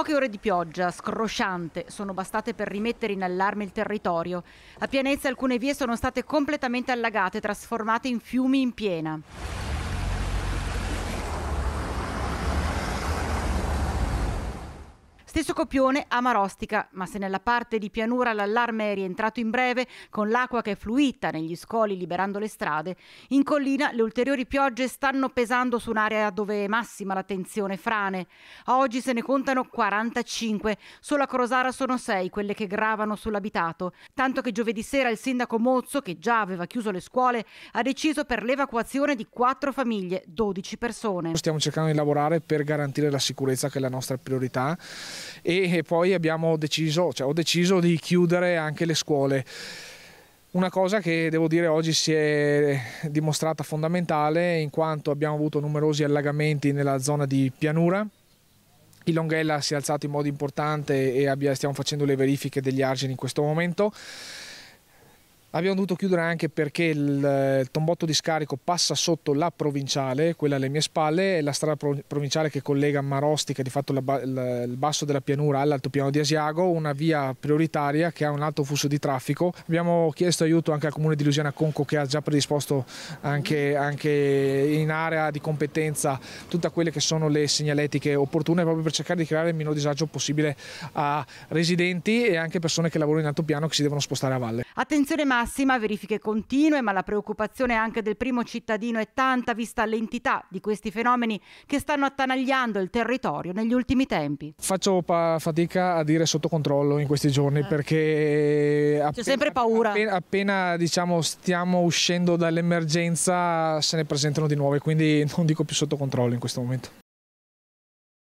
Poche ore di pioggia, scrosciante, sono bastate per rimettere in allarme il territorio. A Pianezza alcune vie sono state completamente allagate, trasformate in fiumi in piena. Stesso copione a Marostica, ma se nella parte di pianura l'allarme è rientrato in breve, con l'acqua che è fluita negli scoli liberando le strade, in collina le ulteriori piogge stanno pesando su un'area dove è massima la tensione frane. A oggi se ne contano 45, solo a Crosara sono 6 quelle che gravano sull'abitato, tanto che giovedì sera il sindaco Mozzo, che già aveva chiuso le scuole, ha deciso per l'evacuazione di 4 famiglie, 12 persone. Stiamo cercando di lavorare per garantire la sicurezza che è la nostra priorità e poi abbiamo deciso, cioè ho deciso di chiudere anche le scuole. Una cosa che devo dire oggi si è dimostrata fondamentale in quanto abbiamo avuto numerosi allagamenti nella zona di pianura. Il Longhella si è alzato in modo importante e stiamo facendo le verifiche degli argini in questo momento. Abbiamo dovuto chiudere anche perché eh, il, tombotto di scarico passa sotto la provinciale, quella alle mie spalle, è la strada provinciale che collega Marosti, che è di fatto la, la, il basso della pianura all'altopiano di Asiago, una via prioritaria che ha un alto flusso di traffico. Abbiamo chiesto aiuto anche al comune di Lusiana Conco che ha già predisposto anche, anche in area di competenza tutte quelle che sono le segnaletiche opportune proprio per cercare di creare il minor disagio possibile a residenti e anche persone che lavorano in altopiano che si devono spostare a valle. Attenzione Mario massima, verifiche continue, ma la preoccupazione anche del primo cittadino è tanta vista l'entità di questi fenomeni che stanno attanagliando il territorio negli ultimi tempi. Faccio fatica a dire sotto controllo in questi giorni eh. perché appena, C'è sempre paura. Appena, appena diciamo, stiamo uscendo dall'emergenza se ne presentano di nuove, quindi non dico più sotto controllo in questo momento.